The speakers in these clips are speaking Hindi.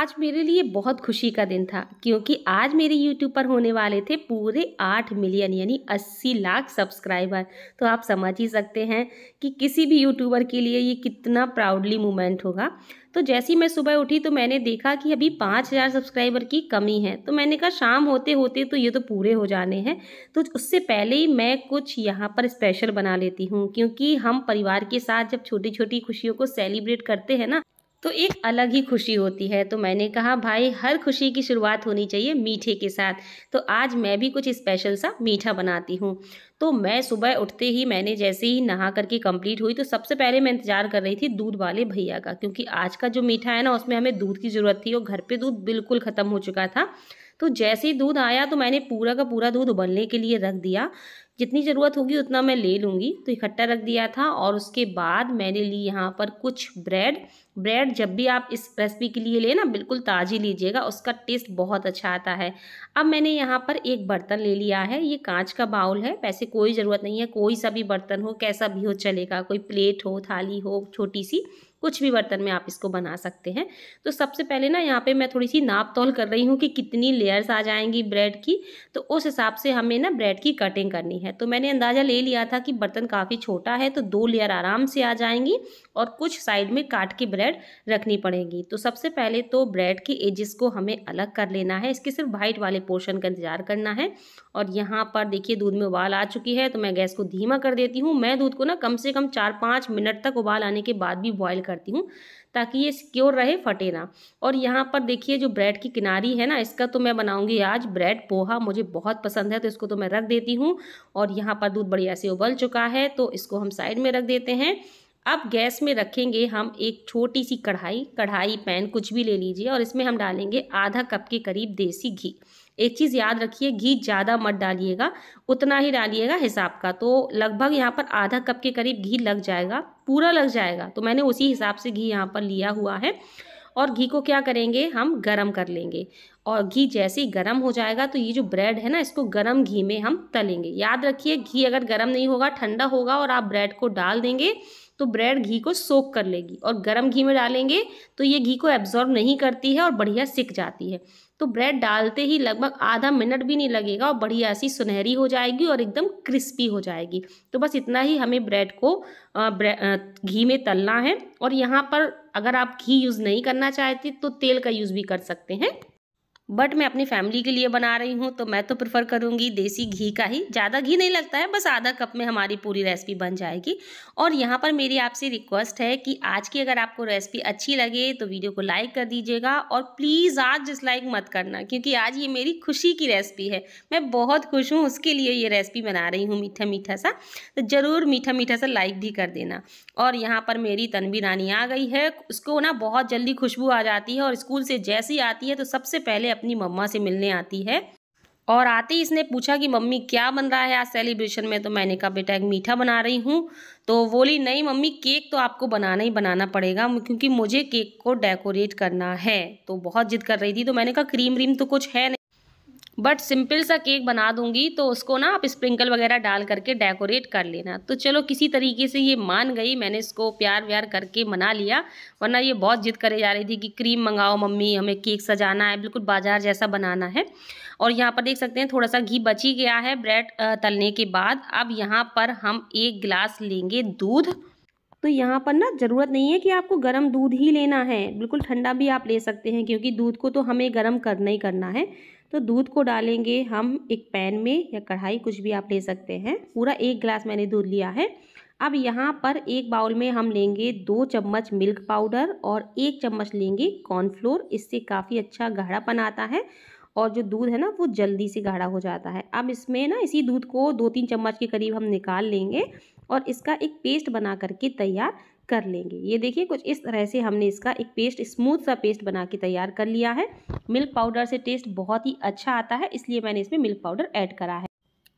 आज मेरे लिए बहुत खुशी का दिन था क्योंकि आज मेरे YouTube पर होने वाले थे पूरे आठ मिलियन यानी अस्सी लाख सब्सक्राइबर तो आप समझ ही सकते हैं कि किसी भी यूट्यूबर के लिए ये कितना प्राउडली मोमेंट होगा तो जैसे ही मैं सुबह उठी तो मैंने देखा कि अभी पाँच हज़ार सब्सक्राइबर की कमी है तो मैंने कहा शाम होते होते तो ये तो पूरे हो जाने हैं तो उससे पहले ही मैं कुछ यहाँ पर स्पेशल बना लेती हूँ क्योंकि हम परिवार के साथ जब छोटी छोटी खुशियों को सेलिब्रेट करते हैं ना तो एक अलग ही खुशी होती है तो मैंने कहा भाई हर खुशी की शुरुआत होनी चाहिए मीठे के साथ तो आज मैं भी कुछ स्पेशल सा मीठा बनाती हूँ तो मैं सुबह उठते ही मैंने जैसे ही नहा करके कंप्लीट हुई तो सबसे पहले मैं इंतजार कर रही थी दूध वाले भैया का क्योंकि आज का जो मीठा है ना उसमें हमें दूध की ज़रूरत थी और घर पर दूध बिल्कुल ख़त्म हो चुका था तो जैसे ही दूध आया तो मैंने पूरा का पूरा दूध उबलने के लिए रख दिया जितनी ज़रूरत होगी उतना मैं ले लूँगी तो इकट्ठा रख दिया था और उसके बाद मैंने ली यहाँ पर कुछ ब्रेड ब्रेड जब भी आप इस रेसिपी के लिए ले ना बिल्कुल ताज़ी लीजिएगा उसका टेस्ट बहुत अच्छा आता है अब मैंने यहाँ पर एक बर्तन ले लिया है ये कांच का बाउल है वैसे कोई ज़रूरत नहीं है कोई सा भी बर्तन हो कैसा भी हो चलेगा कोई प्लेट हो थाली हो छोटी सी कुछ भी बर्तन में आप इसको बना सकते हैं तो सबसे पहले ना यहाँ पे मैं थोड़ी सी नाप तोल कर रही हूँ कि कितनी लेयर्स आ जाएंगी ब्रेड की तो उस हिसाब से हमें ना ब्रेड की कटिंग करनी है तो मैंने अंदाज़ा ले लिया था कि बर्तन काफ़ी छोटा है तो दो लेयर आराम से आ जाएंगी और कुछ साइड में काट के ब्रेड रखनी पड़ेगी तो सबसे पहले तो ब्रेड के एजेस को हमें अलग कर लेना है इसके सिर्फ वाइट वाले पोर्शन का इंतजार करना है और यहाँ पर देखिए दूध में उबाल आ चुकी है तो मैं गैस को धीमा कर देती हूँ मैं दूध को ना कम से कम चार पाँच मिनट तक उबाल आने के बाद भी बॉयल करती हूँ ताकि ये सिक्योर रहे फटे ना और यहाँ पर देखिए जो ब्रेड की किनारी है ना इसका तो मैं बनाऊंगी आज ब्रेड पोहा मुझे बहुत पसंद है तो इसको तो मैं रख देती हूँ और यहाँ पर दूध बढ़िया से उबल चुका है तो इसको हम साइड में रख देते हैं अब गैस में रखेंगे हम एक छोटी सी कढ़ाई कढ़ाई पैन कुछ भी ले लीजिए और इसमें हम डालेंगे आधा कप के करीब देसी घी एक चीज़ याद रखिए घी ज़्यादा मत डालिएगा उतना ही डालिएगा हिसाब का तो लगभग यहाँ पर आधा कप के करीब घी लग जाएगा पूरा लग जाएगा तो मैंने उसी हिसाब से घी यहाँ पर लिया हुआ है और घी को क्या करेंगे हम गरम कर लेंगे और घी जैसे ही गर्म हो जाएगा तो ये जो ब्रेड है ना इसको गरम घी में हम तलेंगे याद रखिए घी अगर गर्म नहीं होगा ठंडा होगा और आप ब्रेड को डाल देंगे तो ब्रेड घी को सोख कर लेगी और गर्म घी में डालेंगे तो ये घी को एब्जॉर्ब नहीं करती है और बढ़िया सिक जाती है तो ब्रेड डालते ही लगभग आधा मिनट भी नहीं लगेगा और बढ़िया सी सुनहरी हो जाएगी और एकदम क्रिस्पी हो जाएगी तो बस इतना ही हमें ब्रेड को घी में तलना है और यहाँ पर अगर आप घी यूज़ नहीं करना चाहते तो तेल का यूज़ भी कर सकते हैं बट मैं अपनी फैमिली के लिए बना रही हूँ तो मैं तो प्रेफर करूँगी देसी घी का ही ज़्यादा घी नहीं लगता है बस आधा कप में हमारी पूरी रेसिपी बन जाएगी और यहाँ पर मेरी आपसे रिक्वेस्ट है कि आज की अगर आपको रेसिपी अच्छी लगे तो वीडियो को लाइक कर दीजिएगा और प्लीज़ आज डिसलाइक मत करना क्योंकि आज ये मेरी खुशी की रेसिपी है मैं बहुत खुश हूँ उसके लिए ये रेसिपी बना रही हूँ मीठा मीठा सा तो ज़रूर मीठा मीठा सा लाइक भी कर देना और यहाँ पर मेरी तनवी रानी आ गई है उसको ना बहुत जल्दी खुशबू आ जाती है और स्कूल से जैसी आती है तो सबसे पहले अपनी मम्मा से मिलने आती है और आते ही इसने पूछा कि मम्मी क्या बन रहा है आज सेलिब्रेशन में तो मैंने कहा बेटा एक मीठा बना रही हूँ तो बोली नहीं मम्मी केक तो आपको बनाना ही बनाना पड़ेगा क्योंकि मुझे केक को डेकोरेट करना है तो बहुत जिद कर रही थी तो मैंने कहा क्रीम व्रीम तो कुछ है नहीं बट सिंपल सा केक बना दूंगी तो उसको ना आप स्प्रिंकल वगैरह डाल करके डेकोरेट कर लेना तो चलो किसी तरीके से ये मान गई मैंने इसको प्यार व्यार करके मना लिया वरना ये बहुत जिद करे जा रही थी कि क्रीम मंगाओ मम्मी हमें केक सजाना है बिल्कुल बाजार जैसा बनाना है और यहाँ पर देख सकते हैं थोड़ा सा घी बची गया है ब्रेड तलने के बाद अब यहाँ पर हम एक गिलास लेंगे दूध तो यहाँ पर ना ज़रूरत नहीं है कि आपको गर्म दूध ही लेना है बिल्कुल ठंडा भी आप ले सकते हैं क्योंकि दूध को तो हमें गर्म करना ही करना है तो दूध को डालेंगे हम एक पैन में या कढ़ाई कुछ भी आप ले सकते हैं पूरा एक गिलास मैंने दूध लिया है अब यहाँ पर एक बाउल में हम लेंगे दो चम्मच मिल्क पाउडर और एक चम्मच लेंगे कॉर्नफ्लोर इससे काफ़ी अच्छा गाढ़ापन आता है और जो दूध है ना वो जल्दी से गाढ़ा हो जाता है अब इसमें ना इसी दूध को दो तीन चम्मच के करीब हम निकाल लेंगे और इसका एक पेस्ट बना करके तैयार कर लेंगे ये देखिए कुछ इस तरह से हमने इसका एक पेस्ट स्मूथ सा पेस्ट बना के तैयार कर लिया है मिल्क पाउडर से टेस्ट बहुत ही अच्छा आता है इसलिए मैंने इसमें मिल्क पाउडर ऐड करा है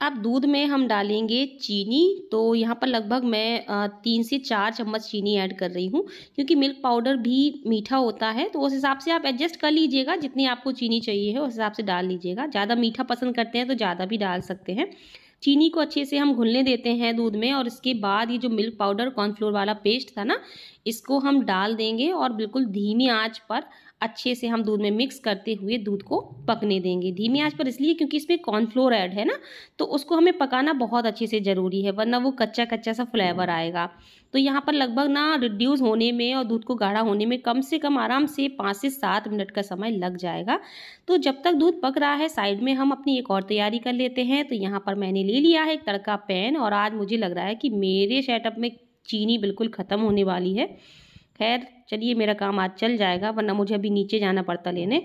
अब दूध में हम डालेंगे चीनी तो यहाँ पर लगभग मैं तीन से चार चम्मच चीनी ऐड कर रही हूँ क्योंकि मिल्क पाउडर भी मीठा होता है तो उस हिसाब से आप एडजस्ट कर लीजिएगा जितनी आपको चीनी चाहिए है उस हिसाब से डाल लीजिएगा ज़्यादा मीठा पसंद करते हैं तो ज़्यादा भी डाल सकते हैं चीनी को अच्छे से हम घुलने देते हैं दूध में और इसके बाद ये जो मिल्क पाउडर कॉर्नफ्लोर वाला पेस्ट था ना इसको हम डाल देंगे और बिल्कुल धीमी आँच पर अच्छे से हम दूध में मिक्स करते हुए दूध को पकने देंगे धीमी आंच पर इसलिए क्योंकि इसमें कॉर्नफ्लोर ऐड है ना तो उसको हमें पकाना बहुत अच्छे से ज़रूरी है वरना वो कच्चा कच्चा सा फ्लेवर आएगा तो यहाँ पर लगभग ना रिड्यूस होने में और दूध को गाढ़ा होने में कम से कम आराम से पाँच से सात मिनट का समय लग जाएगा तो जब तक दूध पक रहा है साइड में हम अपनी एक और तैयारी कर लेते हैं तो यहाँ पर मैंने ले लिया है एक तड़का पैन और आज मुझे लग रहा है कि मेरे सेटअप में चीनी बिल्कुल ख़त्म होने वाली है खैर चलिए मेरा काम आज चल जाएगा वरना मुझे अभी नीचे जाना पड़ता लेने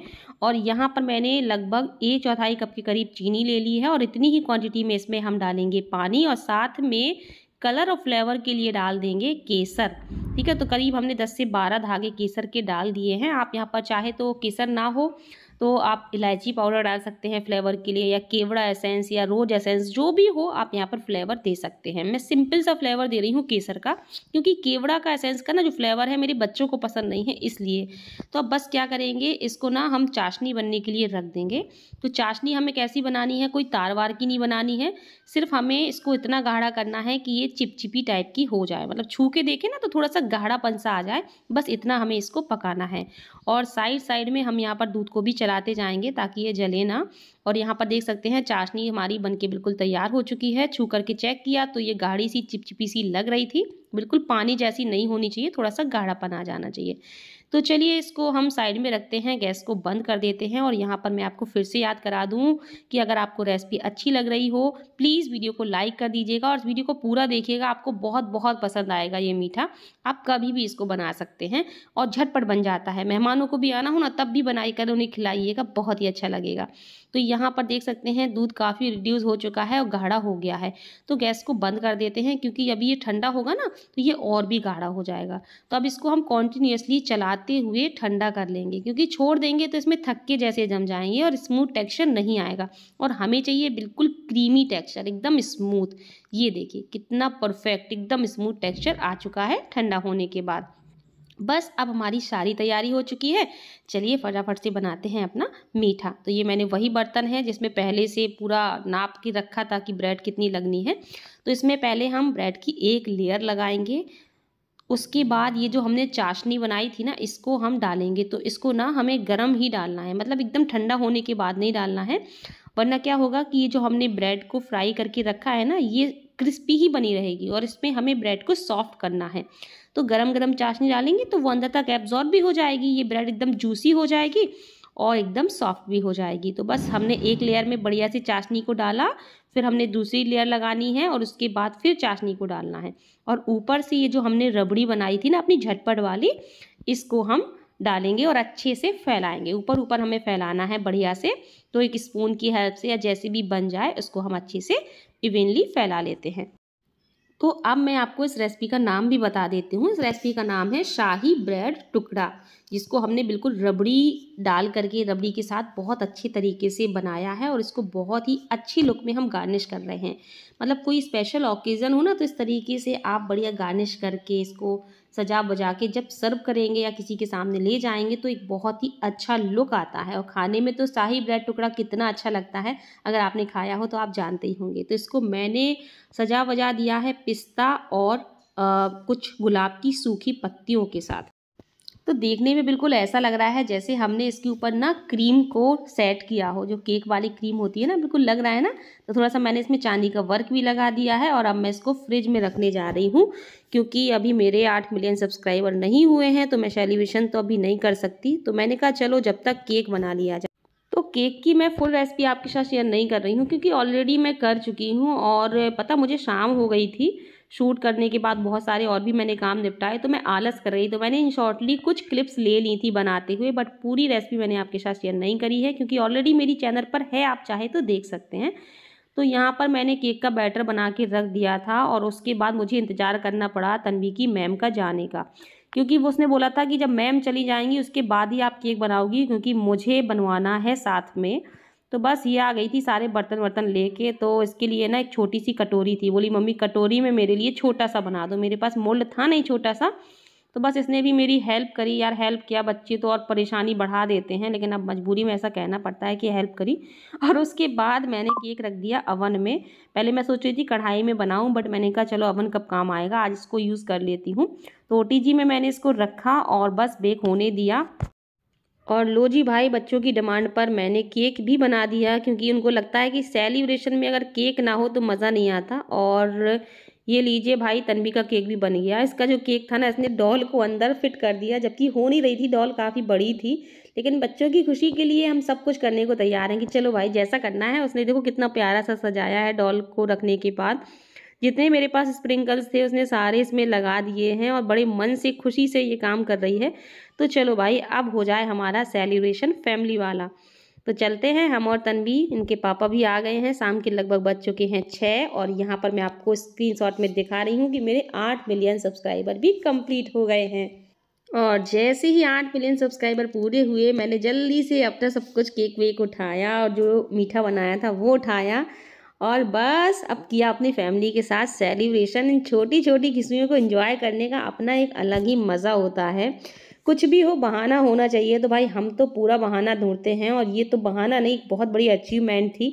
और यहाँ पर मैंने लगभग एक चौथाई कप के करीब चीनी ले ली है और इतनी ही क्वांटिटी में इसमें हम डालेंगे पानी और साथ में कलर और फ्लेवर के लिए डाल देंगे केसर ठीक है तो करीब हमने 10 से 12 धागे केसर के डाल दिए हैं आप यहाँ पर चाहे तो केसर ना हो तो आप इलायची पाउडर डाल सकते हैं फ्लेवर के लिए या केवड़ा एसेंस या रोज एसेंस जो भी हो आप यहाँ पर फ्लेवर दे सकते हैं मैं सिंपल सा फ्लेवर दे रही हूँ केसर का क्योंकि केवड़ा का एसेंस का ना जो फ्लेवर है मेरे बच्चों को पसंद नहीं है इसलिए तो अब बस क्या करेंगे इसको ना हम चाशनी बनने के लिए रख देंगे तो चाशनी हमें कैसी बनानी है कोई तार वार की नहीं बनानी है सिर्फ हमें इसको इतना गाढ़ा करना है कि ये चिपचिपी टाइप की हो जाए मतलब छू के देखें ना तो थोड़ा सा गाढ़ापन सा आ जाए बस इतना हमें इसको पकाना है और साइड साइड में हम यहाँ पर दूध को भी चलाते जाएंगे ताकि ये जले ना और यहाँ पर देख सकते हैं चाशनी हमारी बन के बिल्कुल तैयार हो चुकी है छू करके चेक किया तो ये गाढ़ी सी चिपचिपी सी लग रही थी बिल्कुल पानी जैसी नहीं होनी चाहिए थोड़ा सा गाढ़ापन आ जाना चाहिए तो चलिए इसको हम साइड में रखते हैं गैस को बंद कर देते हैं और यहाँ पर मैं आपको फिर से याद करा दूँ कि अगर आपको रेसिपी अच्छी लग रही हो प्लीज़ वीडियो को लाइक कर दीजिएगा और वीडियो को पूरा देखिएगा आपको बहुत बहुत पसंद आएगा ये मीठा आप कभी भी इसको बना सकते हैं और झटपट बन जाता है मेहमानों को भी आना हो ना तब भी बनाई कर उन्हें खिलाइएगा बहुत ही अच्छा लगेगा तो यहाँ पर देख सकते हैं दूध काफ़ी रिड्यूस हो चुका है और गाढ़ा हो गया है तो गैस को बंद कर देते हैं क्योंकि अभी ये ठंडा होगा ना तो ये और भी गाढ़ा हो जाएगा तो अब इसको हम कॉन्टीन्यूसली चला चलाते हुए ठंडा कर लेंगे क्योंकि छोड़ देंगे तो इसमें थक्के जैसे जम जाएंगे और स्मूथ टेक्सचर नहीं आएगा और हमें चाहिए बिल्कुल क्रीमी टेक्सचर एकदम स्मूथ ये देखिए कितना परफेक्ट एकदम स्मूथ टेक्सचर आ चुका है ठंडा होने के बाद बस अब हमारी सारी तैयारी हो चुकी है चलिए फटाफट से बनाते हैं अपना मीठा तो ये मैंने वही बर्तन है जिसमें पहले से पूरा नाप के रखा था कि ब्रेड कितनी लगनी है तो इसमें पहले हम ब्रेड की एक लेयर लगाएंगे उसके बाद ये जो हमने चाशनी बनाई थी ना इसको हम डालेंगे तो इसको ना हमें गर्म ही डालना है मतलब एकदम ठंडा होने के बाद नहीं डालना है वरना क्या होगा कि ये जो हमने ब्रेड को फ्राई करके रखा है ना ये क्रिस्पी ही बनी रहेगी और इसमें हमें ब्रेड को सॉफ्ट करना है तो गरम गरम चाशनी डालेंगे तो वो अंदर तक एब्जॉर्ब भी हो जाएगी ये ब्रेड एकदम जूसी हो जाएगी और एकदम सॉफ्ट भी हो जाएगी तो बस हमने एक लेयर में बढ़िया से चाशनी को डाला फिर हमने दूसरी लेयर लगानी है और उसके बाद फिर चाशनी को डालना है और ऊपर से ये जो हमने रबड़ी बनाई थी ना अपनी झटपट वाली इसको हम डालेंगे और अच्छे से फैलाएंगे ऊपर ऊपर हमें फैलाना है बढ़िया से तो एक स्पून की हेल्प से या जैसे भी बन जाए उसको हम अच्छे से इवेनली फैला लेते हैं तो अब मैं आपको इस रेसिपी का नाम भी बता देती हूँ इस रेसिपी का नाम है शाही ब्रेड टुकड़ा जिसको हमने बिल्कुल रबड़ी डाल करके रबड़ी के साथ बहुत अच्छे तरीके से बनाया है और इसको बहुत ही अच्छी लुक में हम गार्निश कर रहे हैं मतलब कोई स्पेशल ओकेज़न हो ना तो इस तरीके से आप बढ़िया गार्निश करके इसको सजा बजा के जब सर्व करेंगे या किसी के सामने ले जाएंगे तो एक बहुत ही अच्छा लुक आता है और खाने में तो शाही ब्रेड टुकड़ा कितना अच्छा लगता है अगर आपने खाया हो तो आप जानते ही होंगे तो इसको मैंने सजा बजा दिया है पिस्ता और आ, कुछ गुलाब की सूखी पत्तियों के साथ तो देखने में बिल्कुल ऐसा लग रहा है जैसे हमने इसके ऊपर ना क्रीम को सेट किया हो जो केक वाली क्रीम होती है ना बिल्कुल लग रहा है ना तो थोड़ा सा मैंने इसमें चांदी का वर्क भी लगा दिया है और अब मैं इसको फ्रिज में रखने जा रही हूँ क्योंकि अभी मेरे आठ मिलियन सब्सक्राइबर नहीं हुए हैं तो मैं सेलिब्रेशन तो अभी नहीं कर सकती तो मैंने कहा चलो जब तक केक बना लिया जाए तो केक की मैं फुल रेसिपी आपके साथ शेयर नहीं कर रही हूँ क्योंकि ऑलरेडी मैं कर चुकी हूँ और पता मुझे शाम हो गई थी शूट करने के बाद बहुत सारे और भी मैंने काम निपटाए तो मैं आलस कर रही तो मैंने इन शॉर्टली कुछ क्लिप्स ले ली थी बनाते हुए बट पूरी रेसिपी मैंने आपके साथ शेयर नहीं करी है क्योंकि ऑलरेडी मेरी चैनल पर है आप चाहे तो देख सकते हैं तो यहाँ पर मैंने केक का बैटर बना के रख दिया था और उसके बाद मुझे इंतज़ार करना पड़ा तनवी की मैम का जाने का क्योंकि वो उसने बोला था कि जब मैम चली जाएंगी उसके बाद ही आप केक बनाओगी क्योंकि मुझे बनवाना है साथ में तो बस ये आ गई थी सारे बर्तन वर्तन लेके तो इसके लिए ना एक छोटी सी कटोरी थी बोली मम्मी कटोरी में मेरे लिए छोटा सा बना दो मेरे पास मोल्ड था नहीं छोटा सा तो बस इसने भी मेरी हेल्प करी यार हेल्प किया बच्चे तो और परेशानी बढ़ा देते हैं लेकिन अब मजबूरी में ऐसा कहना पड़ता है कि हेल्प करी और उसके बाद मैंने केक रख दिया अवन में पहले मैं सोच रही थी कढ़ाई में बनाऊं बट मैंने कहा चलो अवन कब काम आएगा आज इसको यूज़ कर लेती हूँ तो ओ में मैंने इसको रखा और बस बेक होने दिया और लो जी भाई बच्चों की डिमांड पर मैंने केक भी बना दिया क्योंकि उनको लगता है कि सेलिब्रेशन में अगर केक ना हो तो मज़ा नहीं आता और ये लीजिए भाई तनबी का केक भी बन गया इसका जो केक था ना इसने डॉल को अंदर फिट कर दिया जबकि हो नहीं रही थी डॉल काफ़ी बड़ी थी लेकिन बच्चों की खुशी के लिए हम सब कुछ करने को तैयार हैं कि चलो भाई जैसा करना है उसने देखो कितना प्यारा सा सजाया है डॉल को रखने के बाद जितने मेरे पास स्प्रिंकल्स थे उसने सारे इसमें लगा दिए हैं और बड़े मन से खुशी से ये काम कर रही है तो चलो भाई अब हो जाए हमारा सेलिब्रेशन फैमिली वाला तो चलते हैं हम और तनवी इनके पापा भी आ गए हैं शाम के लगभग बज चुके हैं छः और यहाँ पर मैं आपको शॉट में दिखा रही हूँ कि मेरे आठ मिलियन सब्सक्राइबर भी कंप्लीट हो गए हैं और जैसे ही आठ मिलियन सब्सक्राइबर पूरे हुए मैंने जल्दी से अपना सब कुछ केक वेक उठाया और जो मीठा बनाया था वो उठाया और बस अब किया अपनी फैमिली के साथ सेलिब्रेशन इन छोटी छोटी खुशियों को इन्जॉय करने का अपना एक अलग ही मज़ा होता है कुछ भी हो बहाना होना चाहिए तो भाई हम तो पूरा बहाना ढूंढते हैं और ये तो बहाना नहीं बहुत बड़ी अचीवमेंट थी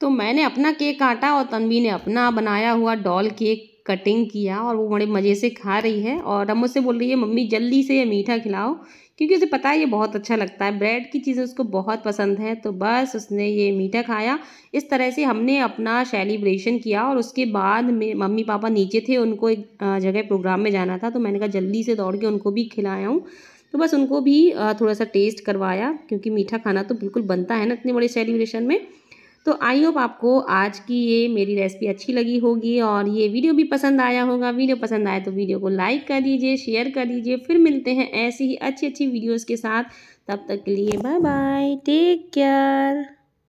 तो मैंने अपना केक काटा और तनवी ने अपना बनाया हुआ डॉल केक कटिंग किया और वो बड़े मज़े से खा रही है और अब मुझसे बोल रही है मम्मी जल्दी से ये मीठा खिलाओ क्योंकि उसे पता है ये बहुत अच्छा लगता है ब्रेड की चीज़ें उसको बहुत पसंद हैं तो बस उसने ये मीठा खाया इस तरह से हमने अपना सेलिब्रेशन किया और उसके बाद में मम्मी पापा नीचे थे उनको एक जगह प्रोग्राम में जाना था तो मैंने कहा जल्दी से दौड़ के उनको भी खिलाया हूँ तो बस उनको भी थोड़ा सा टेस्ट करवाया क्योंकि मीठा खाना तो बिल्कुल बनता है ना इतने बड़े सेलिब्रेशन में तो आई होप आपको आज की ये मेरी रेसिपी अच्छी लगी होगी और ये वीडियो भी पसंद आया होगा वीडियो पसंद आए तो वीडियो को लाइक कर दीजिए शेयर कर दीजिए फिर मिलते हैं ऐसी ही अच्छी अच्छी वीडियोज़ के साथ तब तक के लिए बाय बाय टेक केयर